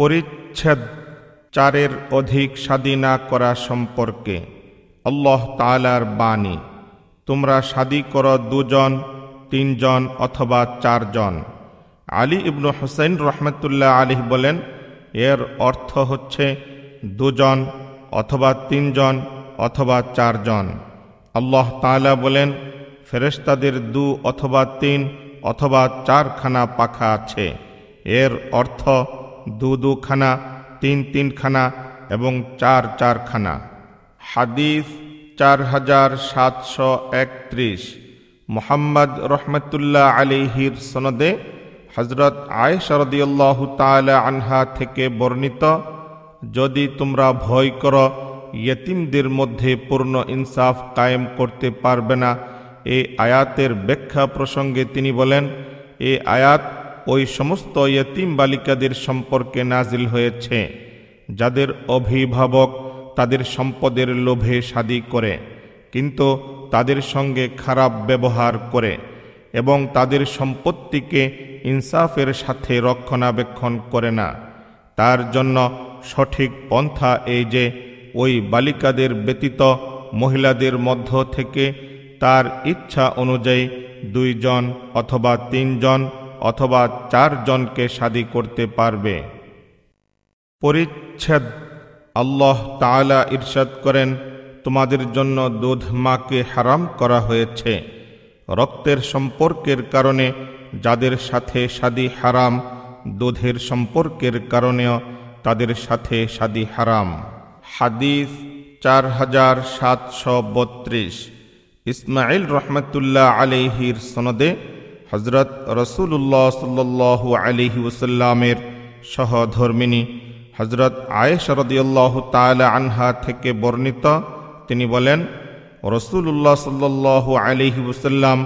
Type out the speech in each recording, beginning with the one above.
পরিচ্ছেদ চারের অধিক স্বাধীনা করা সম্পর্কে আল্লাহ তালার বাণী তোমরা শাদি কর দুজন তিনজন অথবা চারজন আলী ইবনু হোসেন রহমতুল্লাহ আলী বলেন এর অর্থ হচ্ছে দুজন অথবা তিনজন অথবা চারজন আল্লাহ তালা বলেন ফেরেস্তাদের দু অথবা তিন অথবা চারখানা পাখা আছে এর অর্থ দু দুখানা তিন তিনখানা এবং চার চারখানা হাদিস চার হাজার সাতশো একত্রিশ মোহাম্মদ রহমতুল্লাহ আলিহির সনদে হজরত আয় শরদিয়াল্লাহ তালা আনহা থেকে বর্ণিত যদি তোমরা ভয় করো ইয়তিমদের মধ্যে পূর্ণ ইনসাফ কায়েম করতে পারবে না এই আয়াতের ব্যাখ্যা প্রসঙ্গে তিনি বলেন এই আয়াত ওই সমস্ত ইয়তিম বালিকাদের সম্পর্কে নাজিল হয়েছে যাদের অভিভাবক তাদের সম্পদের লোভে সাদী করে কিন্তু তাদের সঙ্গে খারাপ ব্যবহার করে এবং তাদের সম্পত্তিকে ইনসাফের সাথে রক্ষণাবেক্ষণ করে না তার জন্য সঠিক পন্থা এই যে ওই বালিকাদের ব্যতীত মহিলাদের মধ্য থেকে তার ইচ্ছা অনুযায়ী দুইজন অথবা তিনজন অথবা চারজনকে শাদি করতে পারবে পরিচ্ছেদ আল্লাহ তালা ইরশাদ করেন তোমাদের জন্য দুধ মাকে হারাম করা হয়েছে রক্তের সম্পর্কের কারণে যাদের সাথে শাদি হারাম দুধের সম্পর্কের কারণেও তাদের সাথে শাদি হারাম হাদিস চার হাজার সাতশো বত্রিশ ইসমাইল রহমতুল্লাহ আলহির সনদে হজরত রসুল্লাহ সাল্লাহ আলহি ওসাল্লামের সহধর্মিনী হজরত আয়েশরদিয়াল্লাহ তালা আনহা থেকে বর্ণিত তিনি বলেন রসুল্লাহ সাল্লাহ আলহি ওসাল্লাম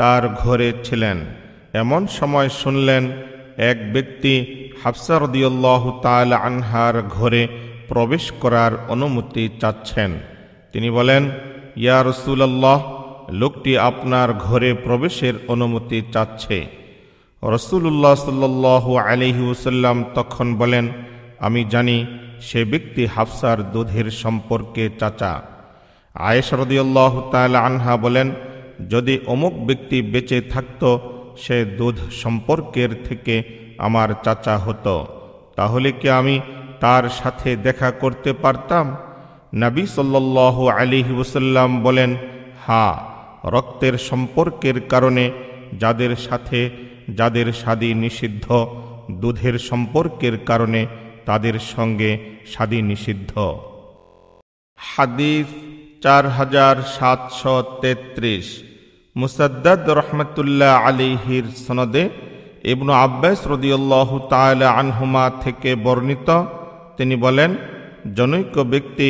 তার ঘরে ছিলেন এমন সময় শুনলেন এক ব্যক্তি হাফসারদিয়াল্লাহ তাল আনহার ঘরে প্রবেশ করার অনুমতি চাচ্ছেন তিনি বলেন ইয়া রসুল্লাহ লোকটি আপনার ঘরে প্রবেশের অনুমতি চাচ্ছে রসুল্লাহ সাল্ল আলিহাসাল্লাম তখন বলেন আমি জানি সে ব্যক্তি হাফসার দুধের সম্পর্কে চাচা আয়েশরদিয়াল্লাহ তাল আনহা বলেন যদি অমুক ব্যক্তি বেঁচে থাকত সে দুধ সম্পর্কের থেকে আমার চাচা হতো তাহলে কি আমি তার সাথে দেখা করতে পারতাম নবী সাল্লাহ আলিহি বলেন হ্যাঁ রক্তের সম্পর্কের কারণে যাদের সাথে যাদের স্বাদী নিষিদ্ধ দুধের সম্পর্কের কারণে তাদের সঙ্গে স্বাদী নিষিদ্ধ হাদিস চার হাজার সাতশো তেত্রিশ মুসাদ্দাদ রহমতুল্লাহ আলিহির সনদে ইবনু আব্বাস রদিউল্লাহ তাল আনহুমা থেকে বর্ণিত তিনি বলেন জনৈক ব্যক্তি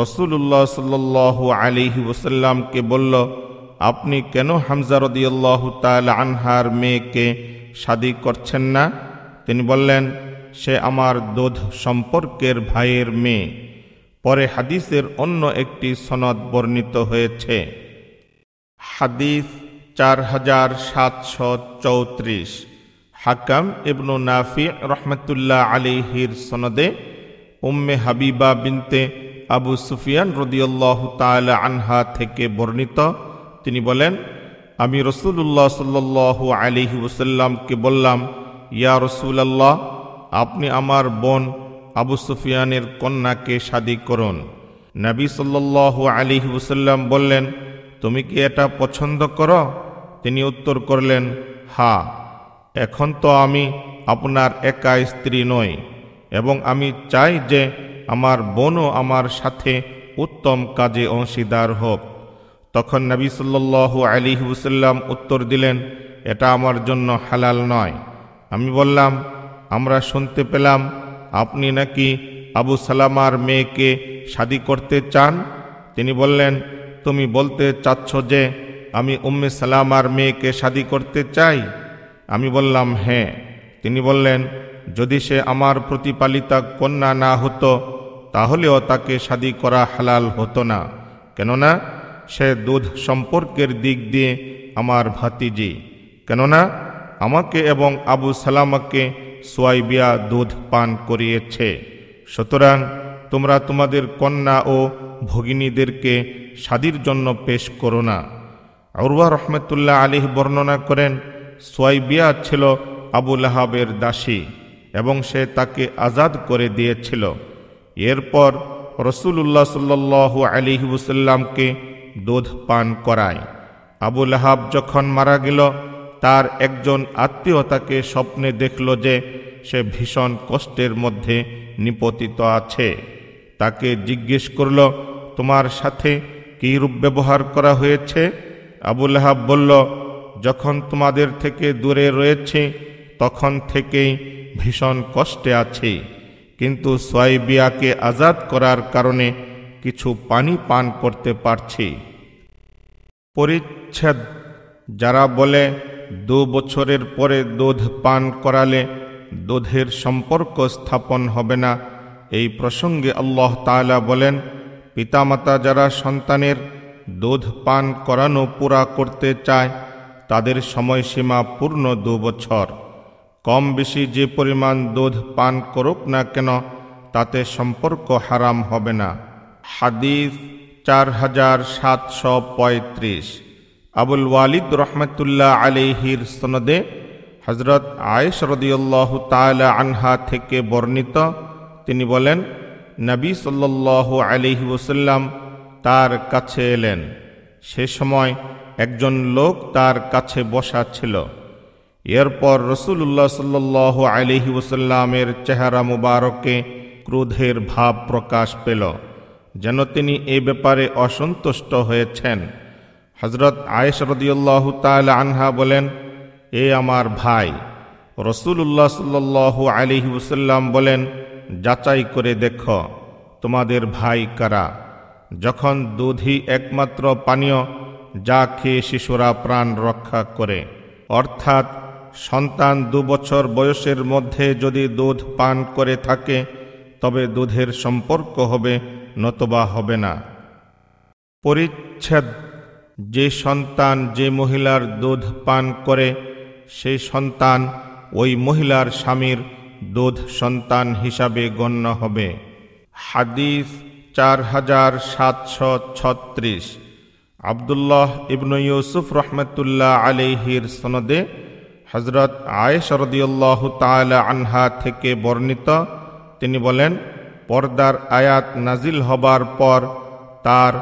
রসুল্লাহ সাল্লু আলিহি ওসাল্লামকে বলল আপনি কেন হামজা রদিয়াল্লাহ তাল আনহার মেয়েকে সাদী করছেন না তিনি বললেন সে আমার দোধ সম্পর্কের ভাইয়ের মেয়ে পরে হাদিসের অন্য একটি সনদ বর্ণিত হয়েছে হাদিস চার হাজার সাতশো চৌত্রিশ হাকাম ইবনু নাফি রহমতুল্লাহ আলিহির সনদে উম্মে হাবিবা বিনতে আবু সুফিয়ান রদিয়াল্লাহ তাল আনহা থেকে বর্ণিত তিনি বলেন আমি রসুল্লাহ সাল্লু আলিহি ওসাল্লামকে বললাম ইয়া রসুল্লাহ আপনি আমার বোন আবু সুফিয়ানের কন্যাকে শাদী করুন নবী সাল্লু আলিহি ওসাল্লাম বললেন তুমি কি এটা পছন্দ করো তিনি উত্তর করলেন হা এখন তো আমি আপনার একা স্ত্রী নই এবং আমি চাই যে আমার বোনও আমার সাথে উত্তম কাজে অংশীদার হোক তখন নবী সাল্লু আলী হুসাল্লাম উত্তর দিলেন এটা আমার জন্য হালাল নয় আমি বললাম আমরা শুনতে পেলাম আপনি নাকি আবু সালামার মেয়েকে শাদী করতে চান তিনি বললেন তুমি বলতে চাচ্ছ যে আমি উম্মে সালামার মেয়েকে শাদী করতে চাই আমি বললাম হ্যাঁ তিনি বললেন যদি সে আমার প্রতিপালিতা কন্যা না হতো তাহলেও তাকে শাদী করা হালাল হতো না কেননা সে দুধ সম্পর্কের দিক দিয়ে আমার ভাতিজি কেননা আমাকে এবং আবু সালামাকে সোয়াইবিয়া দুধ পান করিয়েছে সুতরাং তোমরা তোমাদের কন্যা ও ভগিনীদেরকে স্বাদির জন্য পেশ করো না আউরবা রহমতুল্লাহ আলিহ বর্ণনা করেন সোয়াইবিয়া ছিল আবুল আহাবের দাসী এবং সে তাকে আজাদ করে দিয়েছিল এরপর রসুল্লাহ সাল্লু আলিহি দুধ পান করায় আবু লাহাব যখন মারা গেল তার একজন আত্মীয় তাকে স্বপ্নে দেখল যে সে ভীষণ কষ্টের মধ্যে নিপতিত আছে তাকে জিজ্ঞেস করল তোমার সাথে কী রূপ ব্যবহার করা হয়েছে আবু লাহাব বলল যখন তোমাদের থেকে দূরে রয়েছে তখন থেকেই ভীষণ কষ্টে আছে কিন্তু সোয়াইবিয়াকে আজাদ করার কারণে কিছু পানি পান করতে পারছি পরিচ্ছেদ যারা বলে দু বছরের পরে দুধ পান করালে দুধের সম্পর্ক স্থাপন হবে না এই প্রসঙ্গে আল্লাহ তালা বলেন পিতামাতা যারা সন্তানের দুধ পান করানো পুরা করতে চায় তাদের সময়সীমা পূর্ণ দু বছর কম বেশি যে পরিমাণ দুধ পান করুক না কেন তাতে সম্পর্ক হারাম হবে না হাদিস চার হাজার সাতশো পঁয়ত্রিশ আবুল ওয়ালিদ রহমতুল্লাহ আলিহির সনদে হজরত আয়েশ রদিউল্লাহ তালা আনহা থেকে বর্ণিত তিনি বলেন নবী সাল্লাহ আলিহি ওসাল্লাম তার কাছে এলেন সে সময় একজন লোক তার কাছে বসা ছিল এরপর রসুল্লাহ সাল্লাহ আলিহি ওসাল্লামের চেহারা মুবারকে ক্রোধের ভাব প্রকাশ পেল যেন তিনি এ ব্যাপারে অসন্তুষ্ট হয়েছেন হজরত আয়েশ তাল আনহা বলেন এ আমার ভাই রসুল্লাহ সাল্লু আলিহি ওসাল্লাম বলেন যাচাই করে দেখ তোমাদের ভাই কারা যখন দুধই একমাত্র পানীয় যা খেয়ে শিশুরা প্রাণ রক্ষা করে অর্থাৎ সন্তান দু বছর বয়সের মধ্যে যদি দুধ পান করে থাকে তবে দুধের সম্পর্ক হবে নতবা হবে না পরিচ্ছেদ যে সন্তান যে মহিলার দুধ পান করে সেই সন্তান ওই মহিলার স্বামীর দুধ সন্তান হিসাবে গণ্য হবে হাদিস চার হাজার সাতশো ছত্রিশ আবদুল্লাহ ইবনু ইউসুফ রহমতুল্লাহ আলিহির সনদে হজরত আয়েশরদিউল্লাহ তালা আনহা থেকে বর্ণিত তিনি বলেন পর্দার আয়াত নাজিল হবার পর তার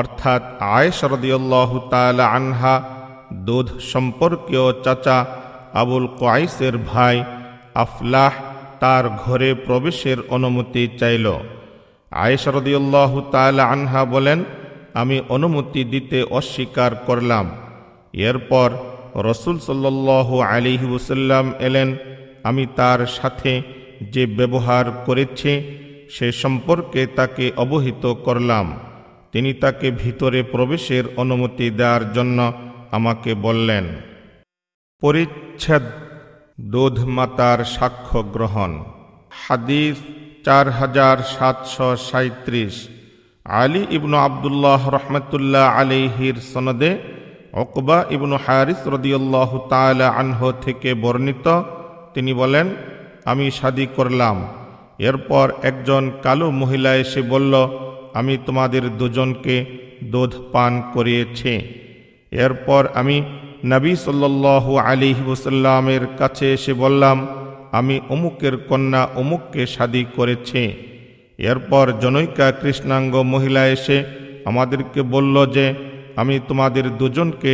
অর্থাৎ আয়েশরদিউল্লাহ তালা আনহা দুধ সম্পর্কীয় চাচা আবুল কোয়াইসের ভাই আফলাহ তার ঘরে প্রবেশের অনুমতি চাইল আয়েশরদিউল্লাহ তালা আনহা বলেন আমি অনুমতি দিতে অস্বীকার করলাম এরপর রসুল সাল্লাহ আলিহুসাল্লাম এলেন আমি তার সাথে যে ব্যবহার করেছি সে সম্পর্কে তাকে অবহিত করলাম তিনি তাকে ভিতরে প্রবেশের অনুমতি দেওয়ার জন্য আমাকে বললেন পরিচ্ছেদ মাতার সাক্ষ্য গ্রহণ হাদিস চার হাজার সাতশো সাঁত্রিশ আলী ইবনু আবদুল্লাহ রহমতুল্লাহ আলিহির সনদে অকবা ইবনু হারিস রদিউল্লাহ তাল আনহ থেকে বর্ণিত তিনি বলেন আমি সাদি করলাম এরপর একজন কালো মহিলা এসে বলল আমি তোমাদের দুজনকে দুধ পান করিয়েছি এরপর আমি নবী সাল্লাহ আলী ওসাল্লামের কাছে এসে বললাম আমি অমুকের কন্যা অমুককে শাদি করেছি এরপর জনৈকা কৃষ্ণাঙ্গ মহিলা এসে আমাদেরকে বলল যে আমি তোমাদের দুজনকে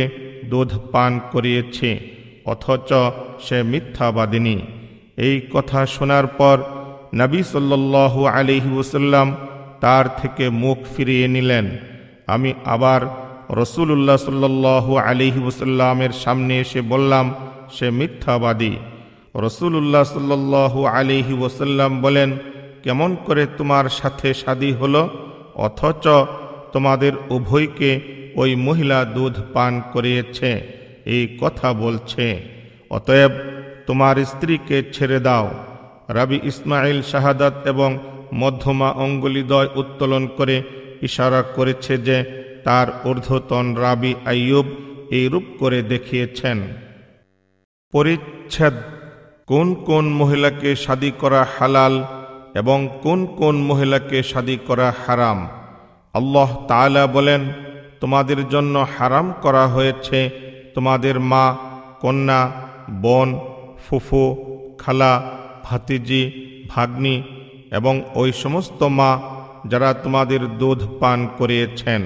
দুধ পান করিয়েছি অথচ সে মিথ্যাবাদিনী এই কথা শোনার পর নবী সাল্লাহ আলিহি ওসাল্লাম তার থেকে মুখ ফিরিয়ে নিলেন আমি আবার রসুল্লাহ সাল্লাহ আলিহি ওসাল্লামের সামনে এসে বললাম সে মিথ্যাবাদী রসুল্লাহ সাল্লাহ আলিহি ওসাল্লাম বলেন কেমন করে তোমার সাথে সাদী হলো অথচ তোমাদের উভয়কে ওই মহিলা দুধ পান করিয়েছে এই কথা বলছে অতএব তোমার স্ত্রীকে ছেড়ে দাও রাবি ইসমাইল শাহাদাত এবং মধ্যমা অঙ্গুলিদ্বয় উত্তোলন করে ইশারা করেছে যে তার ঊর্ধ্বতন রাবি আইয়ুব রূপ করে দেখিয়েছেন পরিচ্ছেদ কোন কোন মহিলাকে শাদি করা হালাল এবং কোন কোন মহিলাকে শাদি করা হারাম আল্লাহ তালা বলেন তোমাদের জন্য হারাম করা হয়েছে তোমাদের মা কন্যা বোন ফুফু খালা ভাতিজি ভাগ্নি এবং ওই সমস্ত মা যারা তোমাদের দুধ পান করিয়েছেন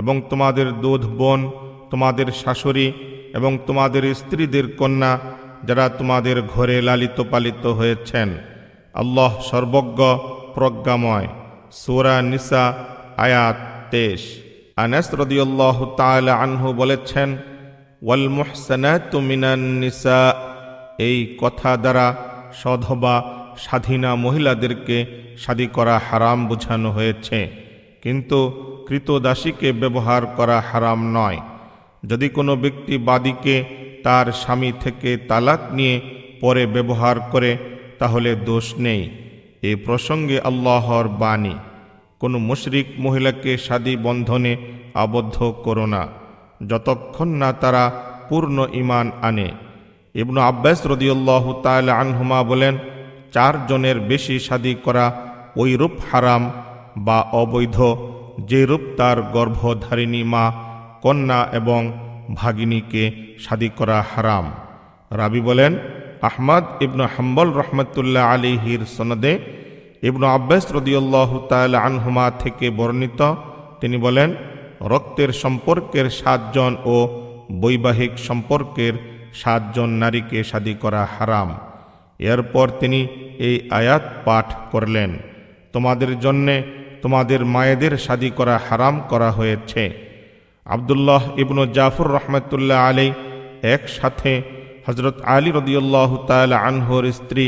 এবং তোমাদের দুধ বোন তোমাদের শাশুড়ি এবং তোমাদের স্ত্রীদের কন্যা যারা তোমাদের ঘরে লালিত পালিত হয়েছেন আল্লাহ সর্বজ্ঞ প্রজ্ঞাময় সুরা নিসা আয়াত তেইশ আনাস রদিউল্লাহ তালা আনহু বলেছেন ওয়াল মোহসানা তুমিনান নিসা এই কথা দ্বারা সধবা স্বাধীনা মহিলাদেরকে সাদী করা হারাম বোঝানো হয়েছে কিন্তু কৃতদাসীকে ব্যবহার করা হারাম নয় যদি কোনো ব্যক্তি বাদীকে তার স্বামী থেকে তালাক নিয়ে পরে ব্যবহার করে তাহলে দোষ নেই এ প্রসঙ্গে আল্লাহর বাণী কোনো মুশরিক মহিলাকে সাদী বন্ধনে আবদ্ধ করো না যতক্ষণ না তারা পূর্ণ ইমান আনে ইবনু আব্বাস রদিউল্লাহ তাল আনহুমা বলেন চারজনের বেশি শাদি করা ওইরূপ হারাম বা অবৈধ যেরূপ তার গর্ভধারিণী মা কন্যা এবং ভাগিনীকে শাদি করা হারাম রাবি বলেন আহমদ ইবনু হাম্বল রহমতুল্লাহ আলিহির সনদে ইবনু আব্বাস রদিউল্লাহ তাল আনহুমা থেকে বর্ণিত তিনি বলেন রক্তের সম্পর্কের সাতজন ও বৈবাহিক সম্পর্কের সাতজন নারীকে শাদী করা হারাম এরপর তিনি এই আয়াত পাঠ করলেন তোমাদের জন্যে তোমাদের মায়েদের সাদী করা হারাম করা হয়েছে আবদুল্লাহ ইবনু জাফর রহমতুল্লাহ আলী একসাথে হজরত আলী রদিউল্লাহ তাল আনহর স্ত্রী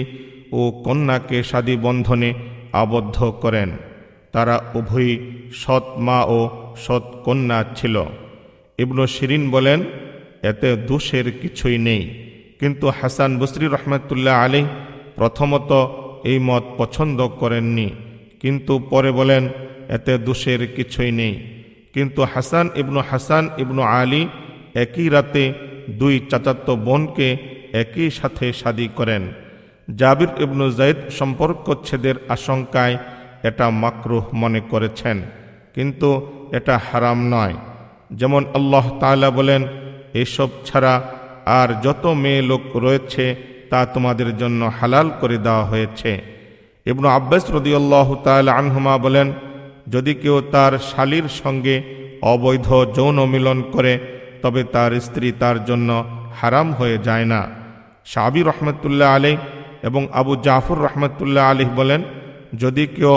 ও কন্যাকে শাদী বন্ধনে আবদ্ধ করেন তারা উভয়ই সৎ মা ও সৎ কন্যা ছিল ইবনু শিরিন বলেন এতে দোষের কিছুই নেই কিন্তু হাসান বসরি রহমতুল্লাহ আলী প্রথমত এই মত পছন্দ করেননি কিন্তু পরে বলেন এতে দোষের কিছুই নেই কিন্তু হাসান ইবনু হাসান ইবনু আলী একই রাতে দুই চাচাতো বোনকে একই সাথে শাদী করেন জাবির ইবনু জাইদ সম্পর্কচ্ছেদের আশঙ্কায় এটা মাকরুহ মনে করেছেন কিন্তু এটা হারাম নয় যেমন আল্লাহ তালা বলেন এসব ছাড়া আর যত মেয়ে লোক রয়েছে তা তোমাদের জন্য হালাল করে দেওয়া হয়েছে এবং আব্বাস রদিউল্লাহ তাল আনহুমা বলেন যদি কেউ তার শালির সঙ্গে অবৈধ যৌন মিলন করে তবে তার স্ত্রী তার জন্য হারাম হয়ে যায় না সাবি রহমতুল্লাহ আলী এবং আবু জাফর রহমতুল্লাহ আলী বলেন যদি কেউ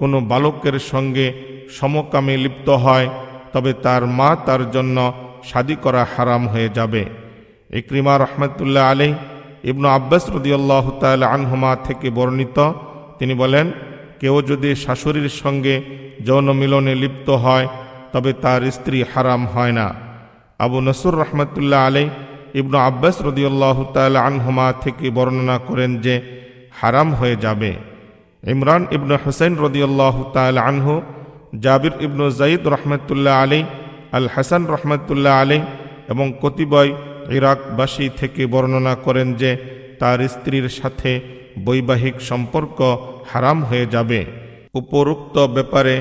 কোনো বালকের সঙ্গে সমকামে লিপ্ত হয় তবে তার মা তার জন্য শাদি করা হারাম হয়ে যাবে ইক্রিমা রহমতুল্লাহ আলী ইবনু আব্বাস রদিয়াল্লাহ তাল আনহুমা থেকে বর্ণিত তিনি বলেন কেউ যদি শাশুড়ির সঙ্গে যৌন মিলনে লিপ্ত হয় তবে তার স্ত্রী হারাম হয় না আবু নসুর রহমতুল্লাহ আলী ইবনু আব্বাস রদিয়াল্লাহ তাল আনহুমা থেকে বর্ণনা করেন যে হারাম হয়ে যাবে ইমরান ইবনু হুসেন রদিয়াল্লাহ তাল আনহু জাবির ইবনু জঈদ রহমতুল্লাহ আলী আল হাসান রহমতুল্লাহ আলী এবং কতিবয় ইরাকবাসী থেকে বর্ণনা করেন যে তার স্ত্রীর সাথে বৈবাহিক সম্পর্ক হারাম হয়ে যাবে উপরোক্ত ব্যাপারে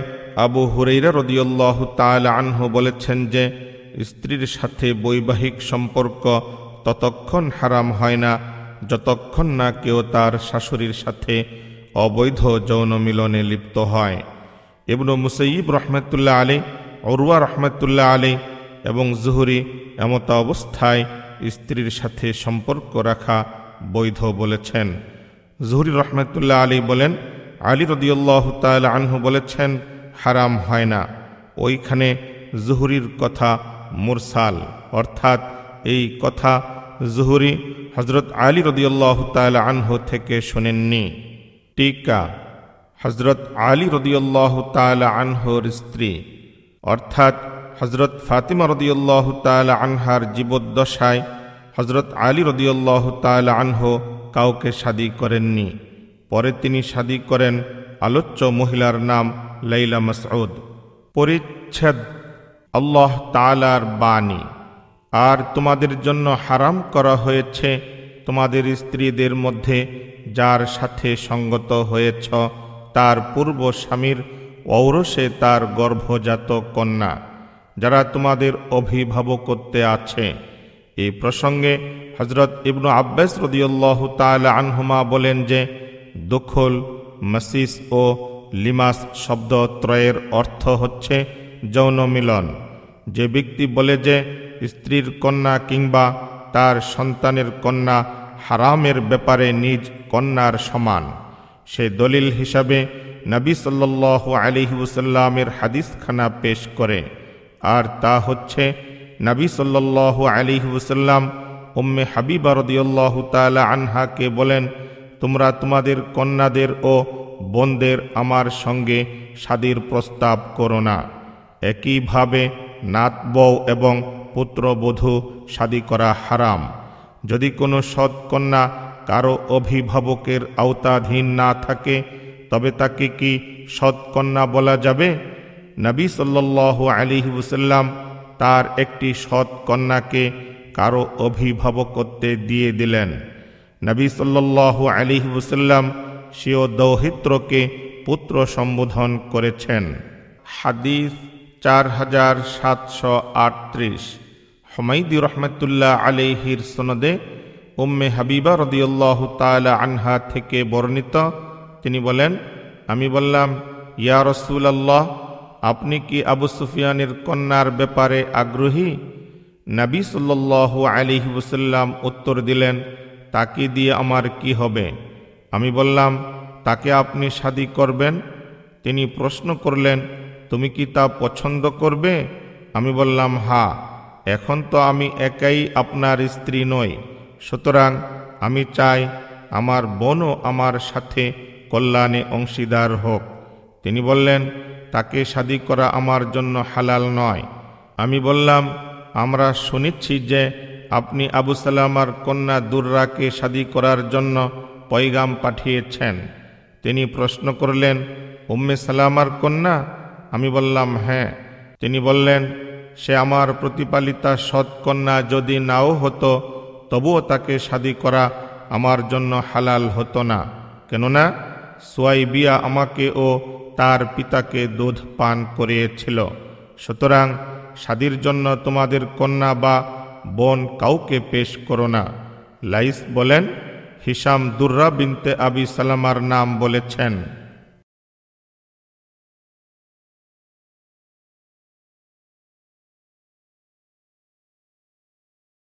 আবু হুরেইরা রদিউল্লাহ তাল আনহু বলেছেন যে স্ত্রীর সাথে বৈবাহিক সম্পর্ক ততক্ষণ হারাম হয় না যতক্ষণ না কেউ তার শাশুড়ির সাথে অবৈধ যৌন মিলনে লিপ্ত হয় এবনু মুসাইব রহমতুল্লাহ আলী অরুয়া রহমতুল্লাহ আলী এবং জুহরি এমতা অবস্থায় স্ত্রীর সাথে সম্পর্ক রাখা বৈধ বলেছেন জুহরি রহমতুল্লাহ আলী বলেন আলী রদিউল্লাহ তাল আনহু বলেছেন হারাম হয় না ওইখানে জুহরির কথা মুরসাল অর্থাৎ এই কথা জুহরি হজরত আলী রদিউল্লাহ তাল আনহু থেকে শোনেননি টিকা হজরত আলী রদিউল্লাহ তাল আনহুর স্ত্রী অর্থাৎ হজরত ফাতিমা রদিউল্লাহ তাল আনহার জীবদ্দশায় হজরত আলী রদিউল্লাহ তাল আনহ কাউকে শাদি করেননি পরে তিনি সাদী করেন আলোচ্য মহিলার নাম লাইলা মসউদ পরিচ্ছেদ আল্লাহ তালার বাণী আর তোমাদের জন্য হারাম করা হয়েছে তোমাদের স্ত্রীদের মধ্যে যার সাথে সঙ্গত হয়েছ তার পূর্ব স্বামীর ওরসে তার গর্ভজাত কন্যা যারা তোমাদের অভিভাবকত্বে আছে এই প্রসঙ্গে হজরত ইবনু আব্বাস রদিউল্লাহ তাল আনহুমা বলেন যে দখল মাসিস ও লিমাস শব্দ ত্রয়ের অর্থ হচ্ছে যৌন মিলন যে ব্যক্তি বলে যে স্ত্রীর কন্যা কিংবা তার সন্তানের কন্যা হারামের ব্যাপারে নিজ কন্যার সমান সে দলিল হিসাবে নবী সাল্লাহ আলিহুসাল্লামের হাদিসখানা পেশ করে আর তা হচ্ছে নবী সাল্লাহ আলিহুসাল্লাম উম্মে হাবিবা রদিউল্লাহ তালা আনহাকে বলেন তোমরা তোমাদের কন্যাদের ও বোনদের আমার সঙ্গে স্বাদীর প্রস্তাব করো না একইভাবে নাত বউ এবং পুত্রবধূ শাদী করা হারাম যদি কোনো সৎকন্যা কারো অভিভাবকের আওতাধীন না থাকে তবে তাকে কি সৎকন্যা বলা যাবে নবী সাল্লাহ আলাইহি তার একটি সৎকন্যাকে কারো অভিভাবকত্বে দিয়ে দিলেন নবী সাল্লাল্লাহু আলাইহি সেও দৌহিত্রকে পুত্র সম্বোধন করেছেন হাদিস চার হাজার সাতশো আটত্রিশ হমাইদি রহমতুল্লাহ আলিহির সনদে উম্মে হাবিবা রদিউল্লাহ তালা আনহা থেকে বর্ণিত তিনি বলেন আমি বললাম ইয়া রসুলাল্লাহ আপনি কি আবু সুফিয়ানের কন্যার ব্যাপারে আগ্রহী নাবী সাল্লাহ আলিহাসাল্লাম উত্তর দিলেন তাকে দিয়ে আমার কি হবে আমি বললাম তাকে আপনি শাদি করবেন তিনি প্রশ্ন করলেন তুমি কি তা পছন্দ করবে আমি বললাম হা এখন তো আমি একাই আপনার স্ত্রী নই সুতরাং আমি চাই আমার বোনও আমার সাথে কল্যাণে অংশীদার হোক তিনি বললেন তাকে শাদি করা আমার জন্য হালাল নয় আমি বললাম আমরা শুনেছি যে আপনি আবু সালামার কন্যা দুর্রাকে সাদী করার জন্য পয়গাম পাঠিয়েছেন তিনি প্রশ্ন করলেন উম্মে সালামার কন্যা আমি বললাম হ্যাঁ তিনি বললেন সে আমার প্রতিপালিতা সৎকন্যা যদি নাও হতো তবুও তাকে শাদি করা আমার জন্য হালাল হতো না কেননা সোয়াইবিয়া আমাকে ও তার পিতাকে দুধ পান করিয়েছিল সুতরাং স্বাদির জন্য তোমাদের কন্যা বা বোন কাউকে পেশ করো না লাইস বলেন হিসাম দুর্রা বিনতে আবি সালামার নাম বলেছেন